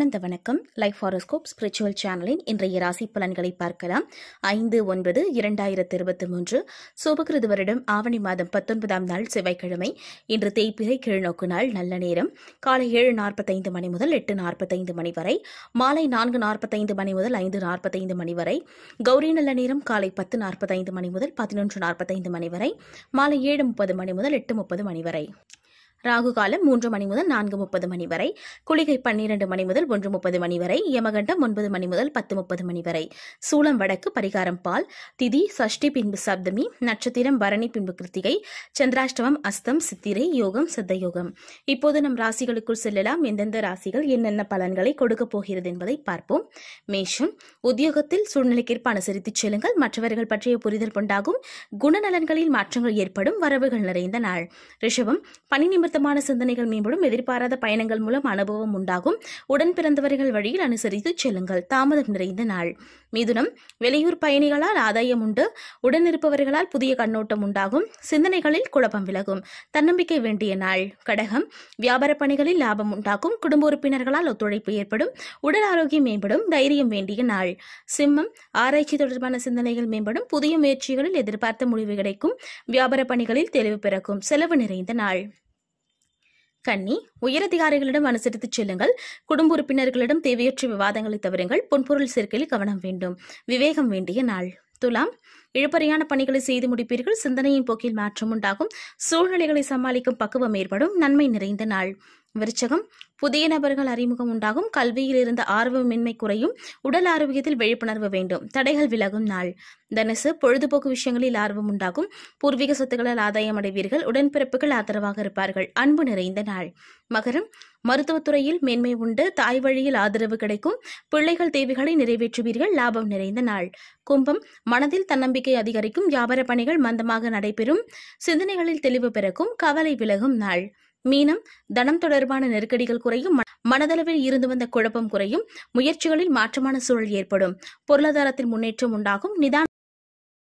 ஆனந்த வணக்கம் life horoscope spiritual சேனலின் இன்றைய ராசி பலன்களை பார்க்கலாம் ஐந்து ஒன்பது இரண்டாயிரத்தி இருபத்தி மூன்று சுபகிருது வருடம் ஆவணி மாதம் பத்தொன்பதாம் நாள் செவ்வாய்க்கிழமை இன்று தேய்ப்பிகை கிழநோக்கு நாள் நல்ல நேரம் காலை ஏழு நாற்பத்தைந்து மணி முதல் எட்டு நாற்பத்தைந்து மணி வரை மாலை நான்கு நாற்பத்தைந்து மணி முதல் ஐந்து நாற்பத்தைந்து மணி வரை கௌரி நல்ல நேரம் காலை பத்து நாற்பத்தைந்து மணி முதல் பதினொன்று நாற்பத்தைந்து மணி வரை மாலை ஏழு முப்பது மணி முதல் எட்டு முப்பது மணி வரை ராகுகாலம் மூன்று மணி முதல் நான்கு முப்பது மணி வரை குளிகை பன்னிரண்டு மணி முதல் ஒன்று முப்பது மணி வரை யமகண்டம் ஒன்பது மணி முதல் பத்து முப்பது மணி வரை சூளம் வடக்கு பரிகாரம் பால் திதி சஷ்டி பின்பு சப்தமி நட்சத்திரம் பரணி பின்பு கிருத்திகை சந்திராஷ்டமம் அஸ்தம் சித்திரை யோகம் சித்தயோகம் இப்போது நம் ராசிகளுக்குள் செல்லலாம் எந்தெந்த ராசிகள் என்னென்ன பலன்களை கொடுக்கப் போகிறது என்பதை பார்ப்போம் மேஷம் உத்தியோகத்தில் சூழ்நிலைக்கேற்ப அனுசரித்துச் செல்லுங்கள் மற்றவர்கள் பற்றிய புரிதல் கொண்டாகும் குணநலன்களில் மாற்றங்கள் ஏற்படும் வரவுகள் நிறைந்த நாள் ரிஷபம் பணி பொருத்தமான சிந்தனைகள் மேம்படும் எதிர்பாராத பயணங்கள் மூலம் அனுபவம் உண்டாகும் உடன் பிறந்தவர்கள் வழியில் அனுசரித்து செல்லுங்கள் தாமதம் நிறைந்த நாள் மிதுனம் வெளியூர் பயணிகளால் ஆதாயம் உண்டு உடன் இருப்பவர்களால் புதிய கண்ணோட்டம் உண்டாகும் சிந்தனைகளில் குழப்பம் விலகும் தன்னம்பிக்கை வேண்டிய நாள் கடகம் வியாபார பணிகளில் லாபம் உண்டாகும் குடும்ப உறுப்பினர்களால் ஒத்துழைப்பு ஏற்படும் உடல் ஆரோக்கியம் மேம்படும் தைரியம் வேண்டிய நாள் சிம்மம் ஆராய்ச்சி தொடர்பான சிந்தனைகள் மேம்படும் புதிய முயற்சிகளில் எதிர்பார்த்த முடிவு கிடைக்கும் வியாபார பணிகளில் தெளிவு பிறக்கும் செலவு நிறைந்த நாள் கன்னி உயரதிகாரிகளிடம் அனுசரித்துச் செல்லுங்கள் குடும்ப உறுப்பினர்களிடம் தேவையற்ற விவாதங்களை தவிருங்கள் பொன்பொருள் சேர்க்கையில் கவனம் வேண்டும் விவேகம் வேண்டிய நாள் துலாம் இழப்பறையான பணிகளை செய்து முடிப்பீர்கள் சிந்தனையின் போக்கில் மாற்றம் உண்டாகும் சூழ்நிலைகளை சமாளிக்கும் பக்குவம் ஏற்படும் நன்மை நிறைந்த நாள் விருச்சகம் புதிய நபர்கள் அறிமுகம் உண்டாகும் கல்வியில் இருந்த ஆர்வமின்மை குறையும் உடல் ஆரோக்கியத்தில் விழிப்புணர்வு வேண்டும் தடைகள் விலகும் நாள் தனுசு பொழுதுபோக்கு விஷயங்களில் ஆர்வம் உண்டாகும் பூர்வீக சொத்துக்களால் ஆதாயம் அடைவீர்கள் உடன்பிறப்புகள் ஆதரவாக இருப்பார்கள் அன்பு நிறைந்த நாள் மகரம் மருத்துவத்துறையில் மேன்மை உண்டு தாய் வழியில் ஆதரவு கிடைக்கும் பிள்ளைகள் தேவைகளை நிறைவேற்றுவீர்கள் லாபம் நிறைந்த நாள் கும்பம் மனதில் தன்னம்பிக்கை நம்பிக்கை அதிகரிக்கும் வியாபார பணிகள் மந்தமாக நடைபெறும் சிந்தனைகளில் தெளிவு பிறக்கும் கவலை விலகும் நாள் மீனம் தனம் தொடர்பான நெருக்கடிகள் குறையும் மனதளவில் இருந்து வந்த குழப்பம் குறையும் முயற்சிகளில் மாற்றமான சூழல் ஏற்படும் பொருளாதாரத்தில் முன்னேற்றம் உண்டாகும் நிதான